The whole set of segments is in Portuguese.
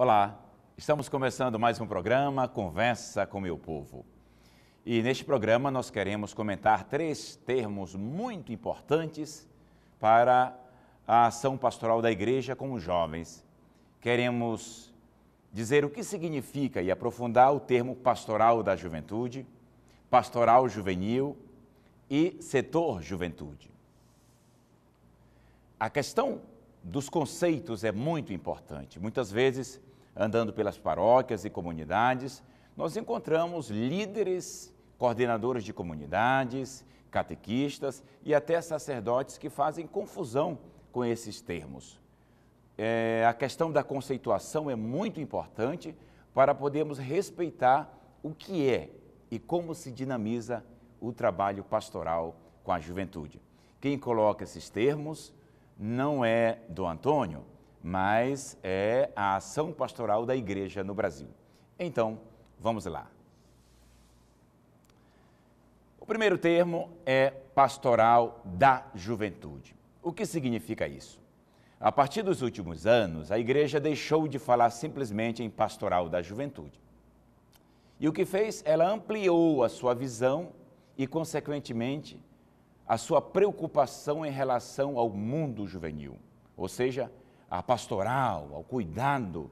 Olá, estamos começando mais um programa Conversa com Meu Povo. E neste programa nós queremos comentar três termos muito importantes para a ação pastoral da igreja com os jovens. Queremos dizer o que significa e aprofundar o termo pastoral da juventude, pastoral juvenil e setor juventude. A questão dos conceitos é muito importante. Muitas vezes andando pelas paróquias e comunidades, nós encontramos líderes, coordenadores de comunidades, catequistas e até sacerdotes que fazem confusão com esses termos. É, a questão da conceituação é muito importante para podermos respeitar o que é e como se dinamiza o trabalho pastoral com a juventude. Quem coloca esses termos não é do Antônio, mas é a ação pastoral da igreja no Brasil. Então, vamos lá. O primeiro termo é pastoral da juventude. O que significa isso? A partir dos últimos anos, a igreja deixou de falar simplesmente em pastoral da juventude. E o que fez? Ela ampliou a sua visão e, consequentemente, a sua preocupação em relação ao mundo juvenil, ou seja, à pastoral, ao cuidado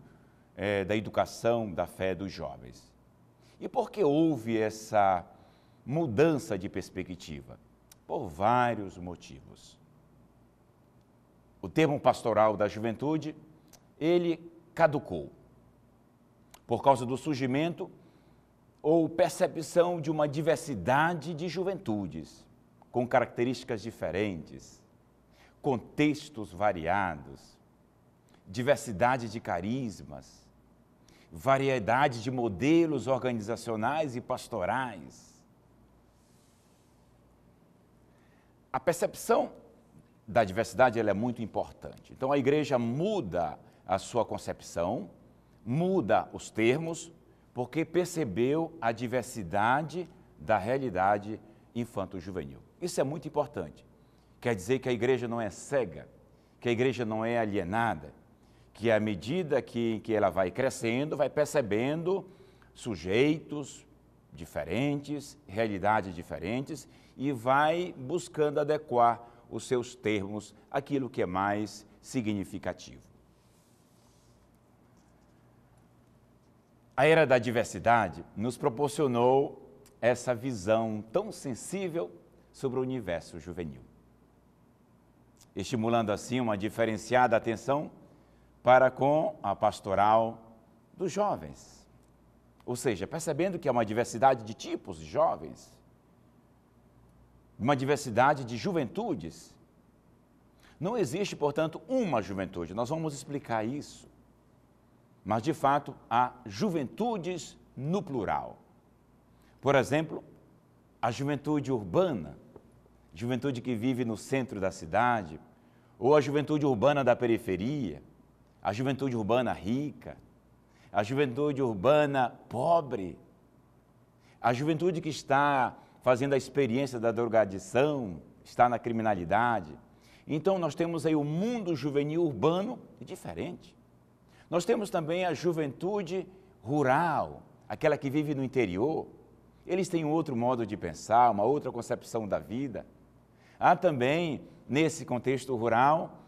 é, da educação, da fé dos jovens. E por que houve essa mudança de perspectiva? Por vários motivos. O termo pastoral da juventude, ele caducou por causa do surgimento ou percepção de uma diversidade de juventudes, com características diferentes, contextos variados, diversidade de carismas, variedade de modelos organizacionais e pastorais. A percepção da diversidade ela é muito importante. Então a igreja muda a sua concepção, muda os termos, porque percebeu a diversidade da realidade infanto-juvenil. Isso é muito importante. Quer dizer que a igreja não é cega, que a igreja não é alienada, que à medida que, que ela vai crescendo, vai percebendo sujeitos diferentes, realidades diferentes e vai buscando adequar os seus termos àquilo que é mais significativo. A era da diversidade nos proporcionou essa visão tão sensível sobre o universo juvenil, estimulando assim uma diferenciada atenção para com a pastoral dos jovens. Ou seja, percebendo que há é uma diversidade de tipos de jovens, uma diversidade de juventudes. Não existe, portanto, uma juventude, nós vamos explicar isso. Mas, de fato, há juventudes no plural. Por exemplo, a juventude urbana, juventude que vive no centro da cidade, ou a juventude urbana da periferia, a juventude urbana rica, a juventude urbana pobre, a juventude que está fazendo a experiência da drogadição, está na criminalidade. Então, nós temos aí o mundo juvenil urbano diferente. Nós temos também a juventude rural, aquela que vive no interior. Eles têm um outro modo de pensar, uma outra concepção da vida. Há também, nesse contexto rural,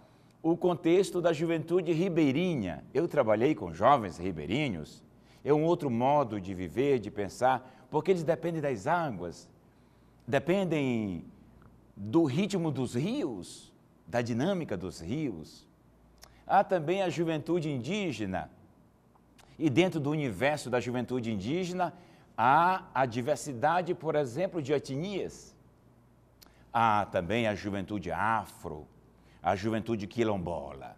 o contexto da juventude ribeirinha. Eu trabalhei com jovens ribeirinhos, é um outro modo de viver, de pensar, porque eles dependem das águas, dependem do ritmo dos rios, da dinâmica dos rios. Há também a juventude indígena, e dentro do universo da juventude indígena há a diversidade, por exemplo, de etnias. Há também a juventude afro, a juventude quilombola.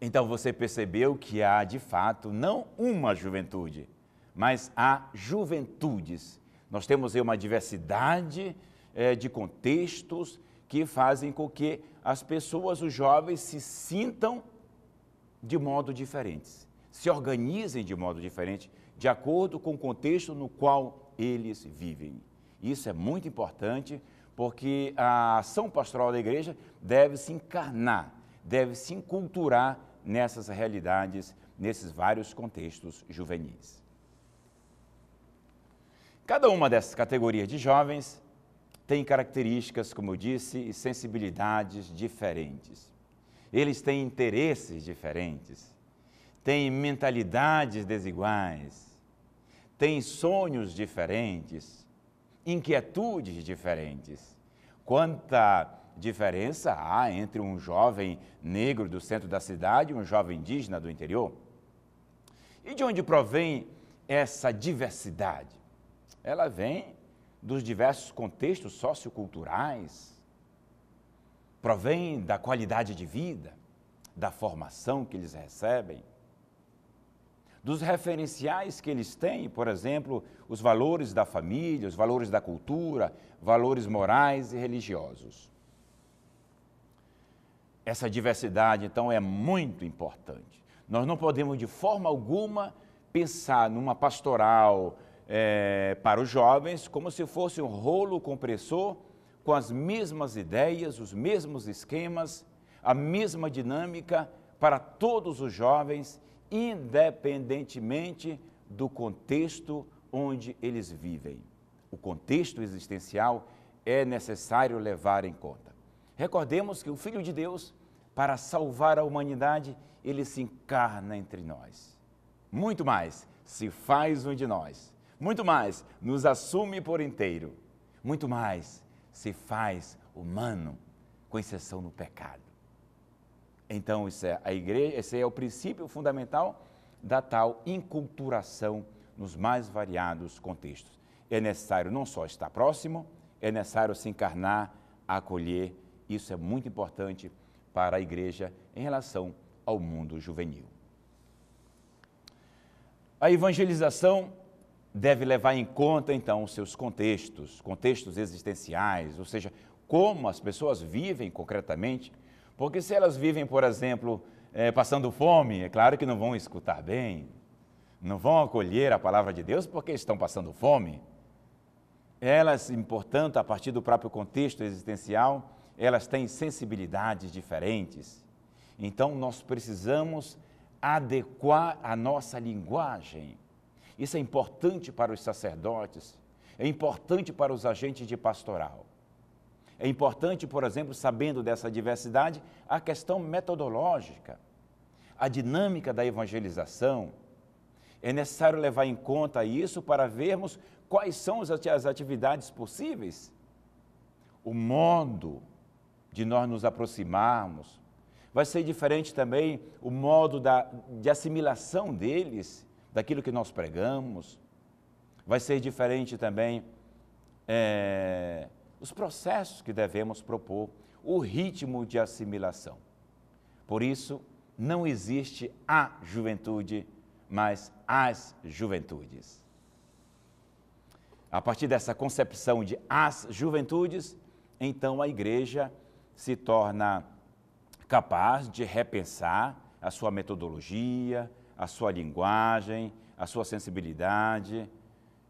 Então você percebeu que há, de fato, não uma juventude, mas há juventudes. Nós temos aí uma diversidade é, de contextos que fazem com que as pessoas, os jovens, se sintam de modo diferente, se organizem de modo diferente, de acordo com o contexto no qual eles vivem. Isso é muito importante porque a ação pastoral da igreja deve se encarnar, deve se enculturar nessas realidades, nesses vários contextos juvenis. Cada uma dessas categorias de jovens tem características, como eu disse, e sensibilidades diferentes. Eles têm interesses diferentes, têm mentalidades desiguais, têm sonhos diferentes, inquietudes diferentes. Quanta diferença há entre um jovem negro do centro da cidade e um jovem indígena do interior? E de onde provém essa diversidade? Ela vem dos diversos contextos socioculturais, provém da qualidade de vida, da formação que eles recebem dos referenciais que eles têm, por exemplo, os valores da família, os valores da cultura, valores morais e religiosos. Essa diversidade, então, é muito importante. Nós não podemos, de forma alguma, pensar numa pastoral é, para os jovens como se fosse um rolo compressor com as mesmas ideias, os mesmos esquemas, a mesma dinâmica para todos os jovens independentemente do contexto onde eles vivem. O contexto existencial é necessário levar em conta. Recordemos que o Filho de Deus, para salvar a humanidade, ele se encarna entre nós. Muito mais, se faz um de nós. Muito mais, nos assume por inteiro. Muito mais, se faz humano, com exceção no pecado. Então, isso é a igreja, esse é o princípio fundamental da tal inculturação nos mais variados contextos. É necessário não só estar próximo, é necessário se encarnar, acolher. Isso é muito importante para a igreja em relação ao mundo juvenil. A evangelização deve levar em conta, então, os seus contextos, contextos existenciais, ou seja, como as pessoas vivem concretamente porque se elas vivem, por exemplo, é, passando fome, é claro que não vão escutar bem, não vão acolher a palavra de Deus porque estão passando fome. Elas, portanto, a partir do próprio contexto existencial, elas têm sensibilidades diferentes. Então, nós precisamos adequar a nossa linguagem. Isso é importante para os sacerdotes, é importante para os agentes de pastoral. É importante, por exemplo, sabendo dessa diversidade, a questão metodológica, a dinâmica da evangelização. É necessário levar em conta isso para vermos quais são as atividades possíveis. O modo de nós nos aproximarmos vai ser diferente também o modo da, de assimilação deles, daquilo que nós pregamos. Vai ser diferente também é, os processos que devemos propor, o ritmo de assimilação. Por isso, não existe a juventude, mas as juventudes. A partir dessa concepção de as juventudes, então a igreja se torna capaz de repensar a sua metodologia, a sua linguagem, a sua sensibilidade,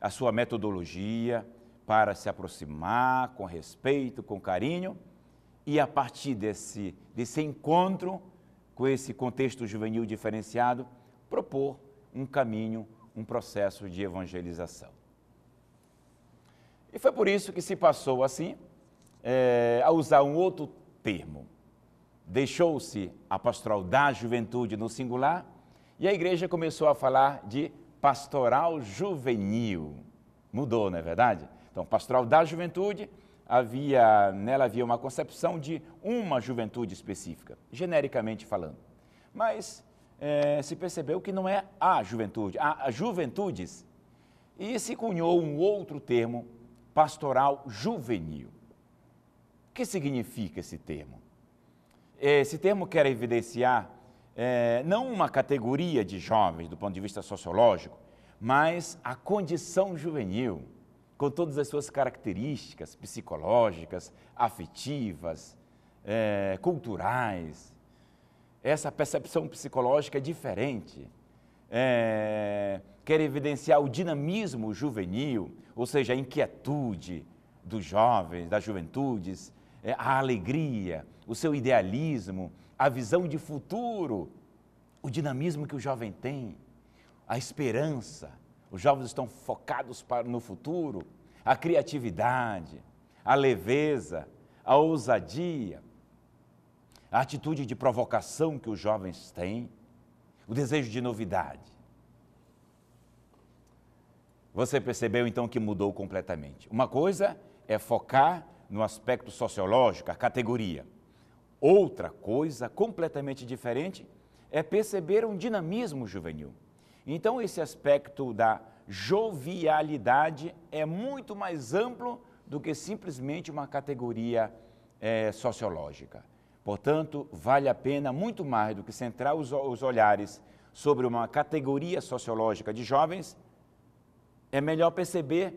a sua metodologia, para se aproximar com respeito, com carinho, e a partir desse, desse encontro, com esse contexto juvenil diferenciado, propor um caminho, um processo de evangelização. E foi por isso que se passou assim é, a usar um outro termo. Deixou-se a pastoral da juventude no singular e a igreja começou a falar de pastoral juvenil. Mudou, não é verdade? Então, pastoral da juventude, havia nela havia uma concepção de uma juventude específica, genericamente falando. Mas é, se percebeu que não é a juventude, há juventudes. E se cunhou um outro termo, pastoral juvenil. O que significa esse termo? É, esse termo quer evidenciar é, não uma categoria de jovens do ponto de vista sociológico, mas a condição juvenil com todas as suas características psicológicas, afetivas, é, culturais. Essa percepção psicológica é diferente. É, quer evidenciar o dinamismo juvenil, ou seja, a inquietude dos jovens, das juventudes, é, a alegria, o seu idealismo, a visão de futuro, o dinamismo que o jovem tem, a esperança, os jovens estão focados para, no futuro, a criatividade, a leveza, a ousadia, a atitude de provocação que os jovens têm, o desejo de novidade. Você percebeu então que mudou completamente. Uma coisa é focar no aspecto sociológico, a categoria. Outra coisa completamente diferente é perceber um dinamismo juvenil. Então, esse aspecto da jovialidade é muito mais amplo do que simplesmente uma categoria é, sociológica. Portanto, vale a pena muito mais do que centrar os, os olhares sobre uma categoria sociológica de jovens, é melhor perceber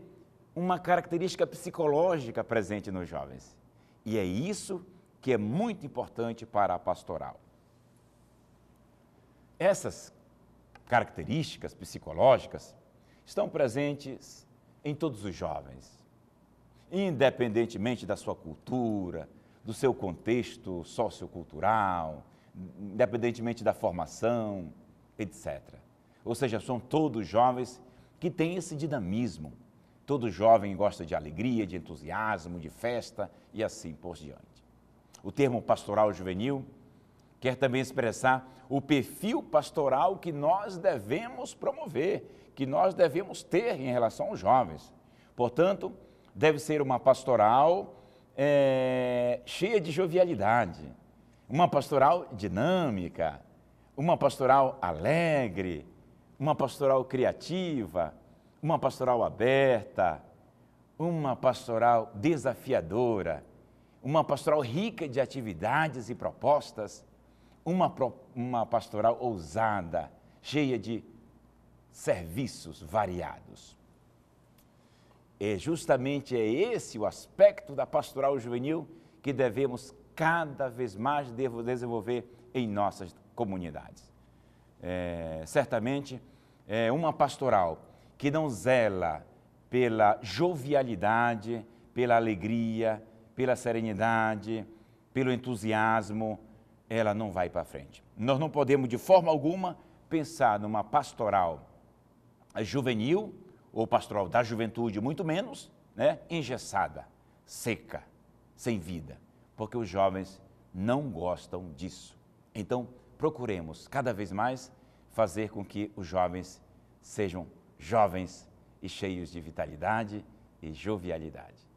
uma característica psicológica presente nos jovens. E é isso que é muito importante para a pastoral. Essas características psicológicas estão presentes em todos os jovens, independentemente da sua cultura, do seu contexto sociocultural, independentemente da formação, etc. Ou seja, são todos jovens que têm esse dinamismo. Todo jovem gosta de alegria, de entusiasmo, de festa e assim por diante. O termo pastoral juvenil Quer também expressar o perfil pastoral que nós devemos promover, que nós devemos ter em relação aos jovens. Portanto, deve ser uma pastoral é, cheia de jovialidade, uma pastoral dinâmica, uma pastoral alegre, uma pastoral criativa, uma pastoral aberta, uma pastoral desafiadora, uma pastoral rica de atividades e propostas, uma, uma pastoral ousada, cheia de serviços variados. É justamente esse o aspecto da pastoral juvenil que devemos cada vez mais desenvolver em nossas comunidades. É, certamente, é uma pastoral que não zela pela jovialidade, pela alegria, pela serenidade, pelo entusiasmo, ela não vai para frente. Nós não podemos, de forma alguma, pensar numa pastoral juvenil, ou pastoral da juventude, muito menos, né, engessada, seca, sem vida, porque os jovens não gostam disso. Então, procuremos cada vez mais fazer com que os jovens sejam jovens e cheios de vitalidade e jovialidade.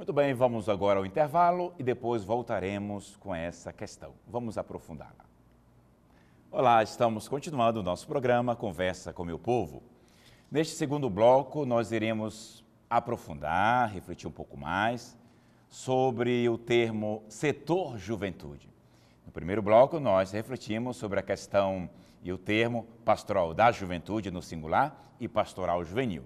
Muito bem, vamos agora ao intervalo e depois voltaremos com essa questão. Vamos aprofundá-la. Olá, estamos continuando o nosso programa Conversa com Meu Povo. Neste segundo bloco, nós iremos aprofundar, refletir um pouco mais sobre o termo setor juventude. No primeiro bloco, nós refletimos sobre a questão e o termo pastoral da juventude no singular e pastoral juvenil.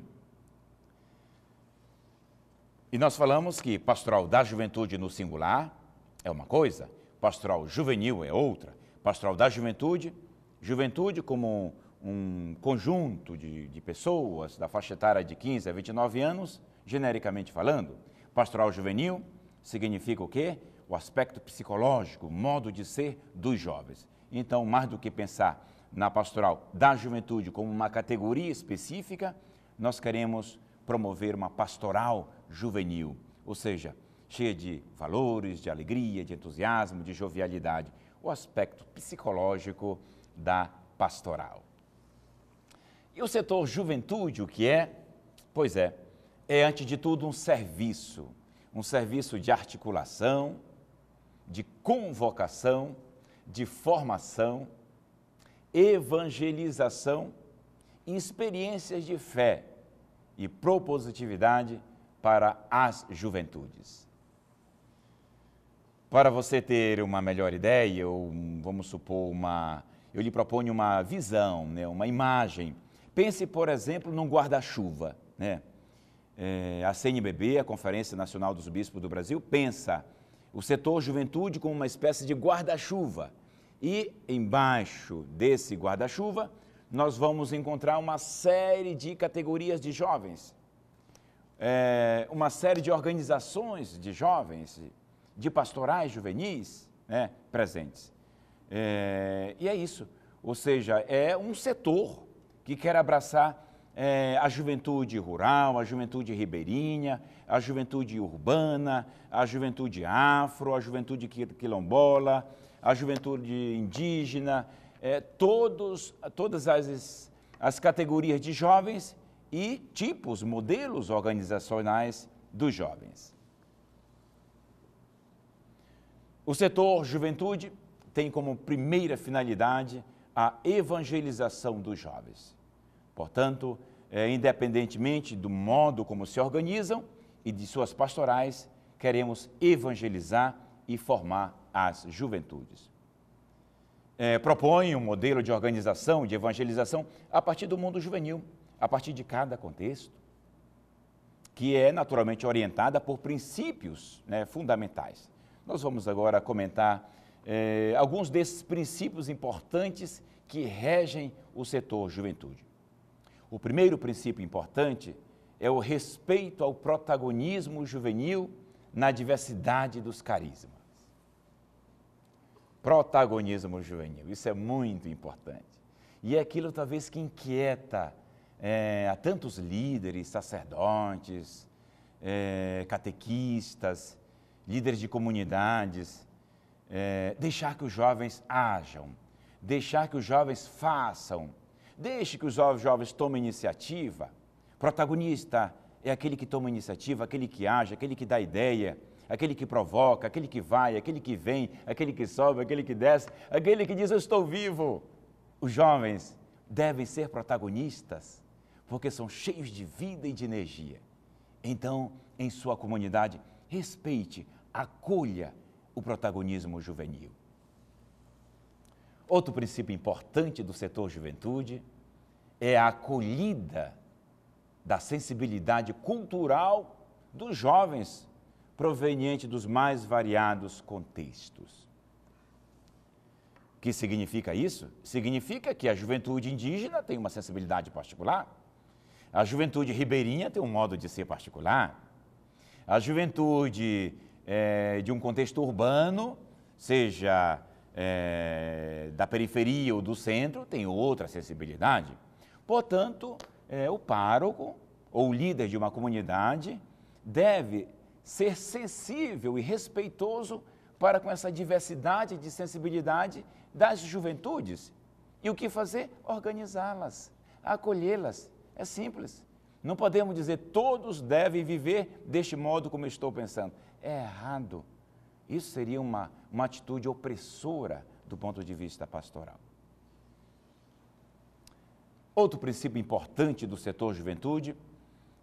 E nós falamos que pastoral da juventude no singular é uma coisa, pastoral juvenil é outra. Pastoral da juventude, juventude como um conjunto de, de pessoas da faixa etária de 15 a 29 anos, genericamente falando. Pastoral juvenil significa o quê? O aspecto psicológico, modo de ser dos jovens. Então, mais do que pensar na pastoral da juventude como uma categoria específica, nós queremos promover uma pastoral juvenil, ou seja, cheia de valores, de alegria, de entusiasmo, de jovialidade, o aspecto psicológico da pastoral. E o setor juventude, o que é? Pois é, é antes de tudo um serviço, um serviço de articulação, de convocação, de formação, evangelização, experiências de fé e propositividade para as juventudes. Para você ter uma melhor ideia, ou vamos supor, uma, eu lhe proponho uma visão, né, uma imagem. Pense, por exemplo, num guarda-chuva. Né? É, a CNBB, a Conferência Nacional dos Bispos do Brasil, pensa o setor juventude como uma espécie de guarda-chuva. E embaixo desse guarda-chuva, nós vamos encontrar uma série de categorias de jovens é, uma série de organizações de jovens, de pastorais juvenis né, presentes. É, e é isso. Ou seja, é um setor que quer abraçar é, a juventude rural, a juventude ribeirinha, a juventude urbana, a juventude afro, a juventude quilombola, a juventude indígena, é, todos, todas as, as categorias de jovens e tipos, modelos organizacionais dos jovens. O setor juventude tem como primeira finalidade a evangelização dos jovens. Portanto, é, independentemente do modo como se organizam e de suas pastorais, queremos evangelizar e formar as juventudes. É, propõe um modelo de organização, de evangelização, a partir do mundo juvenil, a partir de cada contexto, que é naturalmente orientada por princípios né, fundamentais. Nós vamos agora comentar eh, alguns desses princípios importantes que regem o setor juventude. O primeiro princípio importante é o respeito ao protagonismo juvenil na diversidade dos carismas. Protagonismo juvenil, isso é muito importante. E é aquilo talvez que inquieta é, a tantos líderes, sacerdotes, é, catequistas, líderes de comunidades, é, deixar que os jovens hajam, deixar que os jovens façam, deixe que os jovens tomem iniciativa. Protagonista é aquele que toma iniciativa, aquele que age, aquele que dá ideia, aquele que provoca, aquele que vai, aquele que vem, aquele que sobe, aquele que desce, aquele que diz: Eu estou vivo. Os jovens devem ser protagonistas porque são cheios de vida e de energia. Então, em sua comunidade, respeite, acolha o protagonismo juvenil. Outro princípio importante do setor juventude é a acolhida da sensibilidade cultural dos jovens proveniente dos mais variados contextos. O que significa isso? Significa que a juventude indígena tem uma sensibilidade particular a juventude ribeirinha tem um modo de ser particular. A juventude é, de um contexto urbano, seja é, da periferia ou do centro, tem outra sensibilidade. Portanto, é, o pároco ou líder de uma comunidade deve ser sensível e respeitoso para com essa diversidade de sensibilidade das juventudes. E o que fazer? Organizá-las, acolhê-las, é simples. Não podemos dizer todos devem viver deste modo como estou pensando. É errado. Isso seria uma, uma atitude opressora do ponto de vista pastoral. Outro princípio importante do setor juventude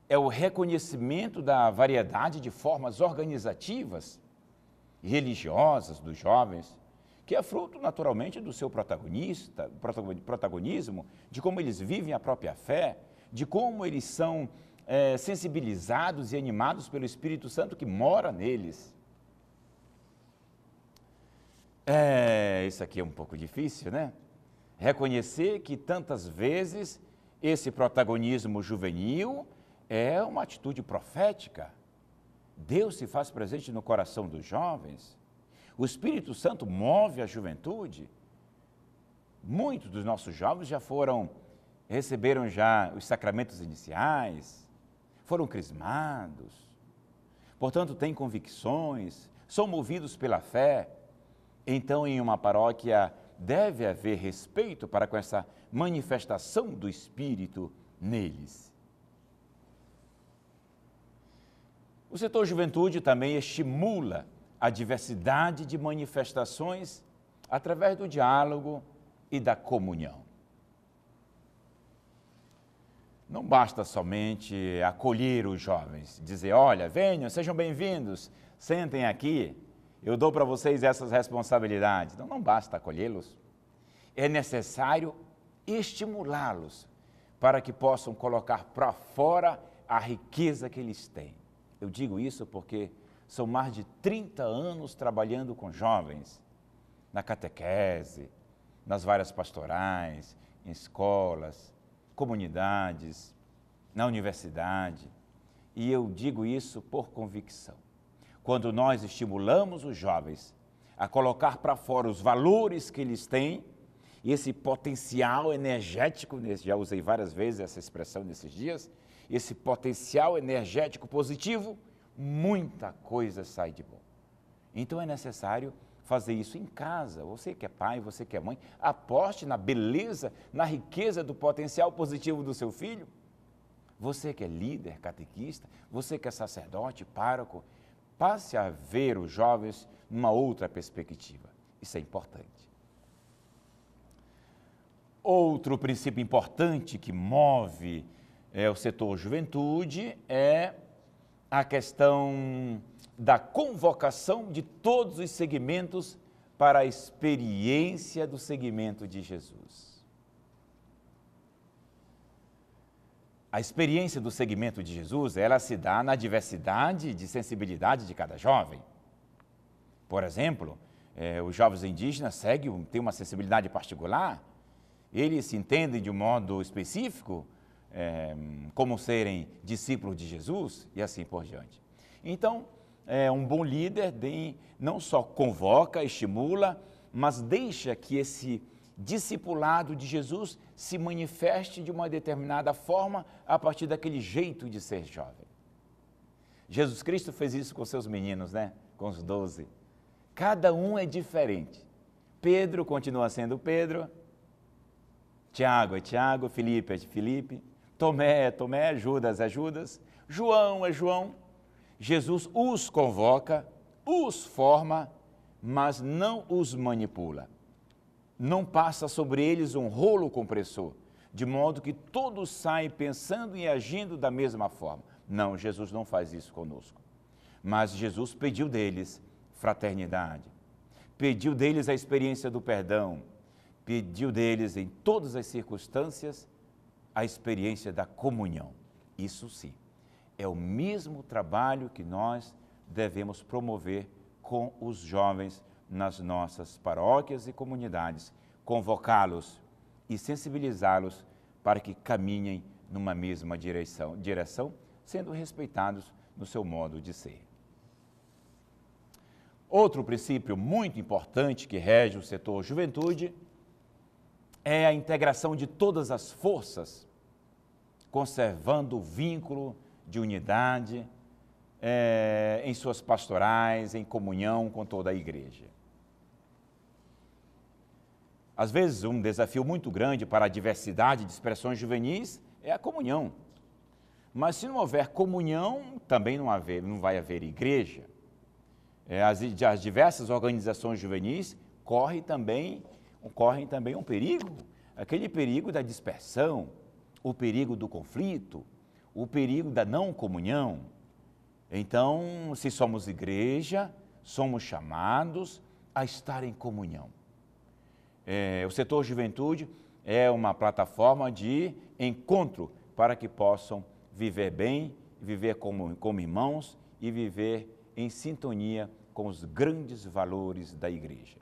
é o reconhecimento da variedade de formas organizativas e religiosas dos jovens, que é fruto naturalmente do seu protagonista, protagonismo, de como eles vivem a própria fé, de como eles são é, sensibilizados e animados pelo Espírito Santo que mora neles. É, isso aqui é um pouco difícil, né? Reconhecer que tantas vezes esse protagonismo juvenil é uma atitude profética. Deus se faz presente no coração dos jovens. O Espírito Santo move a juventude. Muitos dos nossos jovens já foram receberam já os sacramentos iniciais, foram crismados, portanto, têm convicções, são movidos pela fé. Então, em uma paróquia, deve haver respeito para com essa manifestação do Espírito neles. O setor juventude também estimula a diversidade de manifestações através do diálogo e da comunhão. Não basta somente acolher os jovens, dizer: olha, venham, sejam bem-vindos, sentem aqui, eu dou para vocês essas responsabilidades. Não, não basta acolhê-los. É necessário estimulá-los para que possam colocar para fora a riqueza que eles têm. Eu digo isso porque são mais de 30 anos trabalhando com jovens, na catequese, nas várias pastorais, em escolas, comunidades, na universidade. E eu digo isso por convicção. Quando nós estimulamos os jovens a colocar para fora os valores que eles têm, esse potencial energético, né, já usei várias vezes essa expressão nesses dias, esse potencial energético positivo, muita coisa sai de bom. Então é necessário fazer isso em casa. Você que é pai, você que é mãe, aposte na beleza, na riqueza do potencial positivo do seu filho. Você que é líder, catequista, você que é sacerdote, pároco, passe a ver os jovens numa outra perspectiva. Isso é importante. Outro princípio importante que move é, o setor juventude é a questão da convocação de todos os segmentos para a experiência do segmento de Jesus. A experiência do segmento de Jesus, ela se dá na diversidade de sensibilidade de cada jovem. Por exemplo, eh, os jovens indígenas seguem, têm uma sensibilidade particular, eles se entendem de um modo específico, é, como serem discípulos de Jesus e assim por diante. Então, é, um bom líder não só convoca, estimula, mas deixa que esse discipulado de Jesus se manifeste de uma determinada forma a partir daquele jeito de ser jovem. Jesus Cristo fez isso com seus meninos, né? Com os doze. Cada um é diferente. Pedro continua sendo Pedro, Tiago é Tiago, Felipe é Felipe, Tomé Tomé, Judas é Judas, João é João. Jesus os convoca, os forma, mas não os manipula. Não passa sobre eles um rolo compressor, de modo que todos saem pensando e agindo da mesma forma. Não, Jesus não faz isso conosco. Mas Jesus pediu deles fraternidade, pediu deles a experiência do perdão, pediu deles em todas as circunstâncias a experiência da comunhão. Isso sim, é o mesmo trabalho que nós devemos promover com os jovens nas nossas paróquias e comunidades, convocá-los e sensibilizá-los para que caminhem numa mesma direção, direção, sendo respeitados no seu modo de ser. Outro princípio muito importante que rege o setor juventude é a integração de todas as forças, conservando o vínculo de unidade é, em suas pastorais, em comunhão com toda a igreja. Às vezes, um desafio muito grande para a diversidade de expressões juvenis é a comunhão. Mas se não houver comunhão, também não, haver, não vai haver igreja. É, as, as diversas organizações juvenis correm também correm também um perigo, aquele perigo da dispersão, o perigo do conflito, o perigo da não comunhão. Então, se somos igreja, somos chamados a estar em comunhão. É, o setor juventude é uma plataforma de encontro para que possam viver bem, viver como, como irmãos e viver em sintonia com os grandes valores da igreja.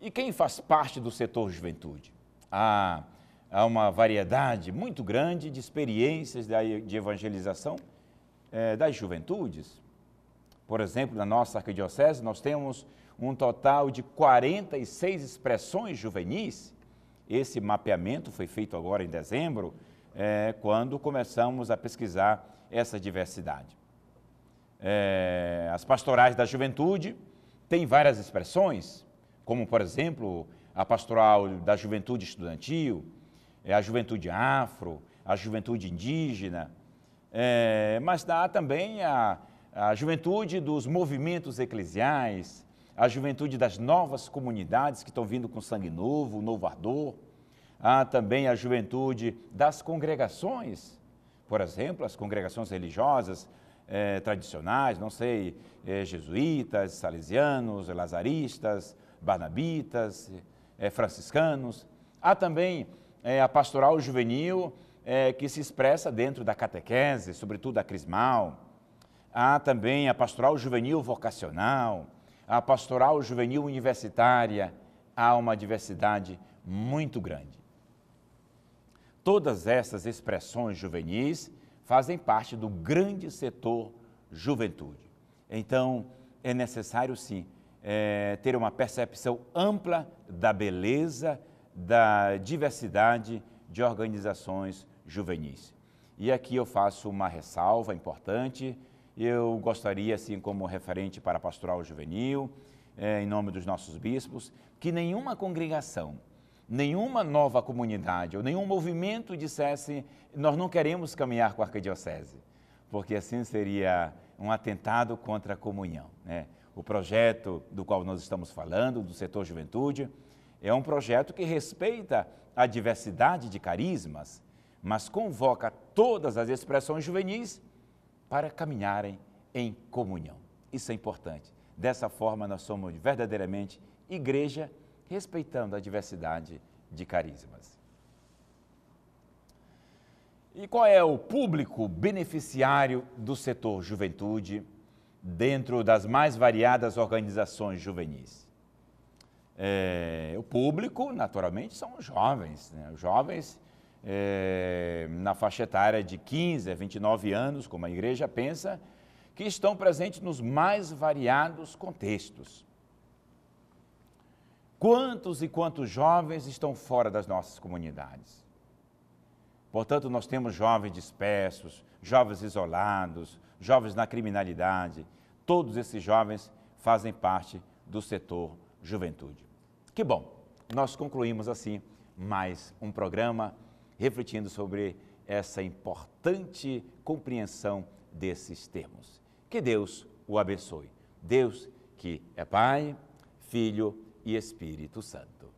E quem faz parte do setor juventude? Há, há uma variedade muito grande de experiências de evangelização é, das juventudes. Por exemplo, na nossa arquidiocese, nós temos um total de 46 expressões juvenis. Esse mapeamento foi feito agora em dezembro, é, quando começamos a pesquisar essa diversidade. É, as pastorais da juventude têm várias expressões, como, por exemplo, a pastoral da juventude estudantil, eh, a juventude afro, a juventude indígena, é, mas dá também a, a juventude dos movimentos eclesiais, a juventude das novas comunidades que estão vindo com sangue novo, novo ardor. Há também a juventude das congregações, por exemplo, as congregações religiosas, é, tradicionais, não sei, é, jesuítas, salesianos, é, lazaristas, barnabitas, é, franciscanos. Há também é, a pastoral juvenil é, que se expressa dentro da catequese, sobretudo a crismal. Há também a pastoral juvenil vocacional, a pastoral juvenil universitária. Há uma diversidade muito grande. Todas essas expressões juvenis fazem parte do grande setor juventude. Então, é necessário sim é, ter uma percepção ampla da beleza, da diversidade de organizações juvenis. E aqui eu faço uma ressalva importante. Eu gostaria, assim como referente para a pastoral juvenil, é, em nome dos nossos bispos, que nenhuma congregação nenhuma nova comunidade ou nenhum movimento dissesse nós não queremos caminhar com a arquidiocese, porque assim seria um atentado contra a comunhão. Né? O projeto do qual nós estamos falando, do setor juventude, é um projeto que respeita a diversidade de carismas, mas convoca todas as expressões juvenis para caminharem em comunhão. Isso é importante. Dessa forma, nós somos verdadeiramente igreja respeitando a diversidade de carismas. E qual é o público beneficiário do setor juventude dentro das mais variadas organizações juvenis? É, o público, naturalmente, são os jovens. Né? Os jovens é, na faixa etária de 15 a 29 anos, como a igreja pensa, que estão presentes nos mais variados contextos. Quantos e quantos jovens estão fora das nossas comunidades? Portanto, nós temos jovens dispersos, jovens isolados, jovens na criminalidade. Todos esses jovens fazem parte do setor juventude. Que bom, nós concluímos assim mais um programa refletindo sobre essa importante compreensão desses termos. Que Deus o abençoe. Deus que é Pai, Filho e Espírito Santo.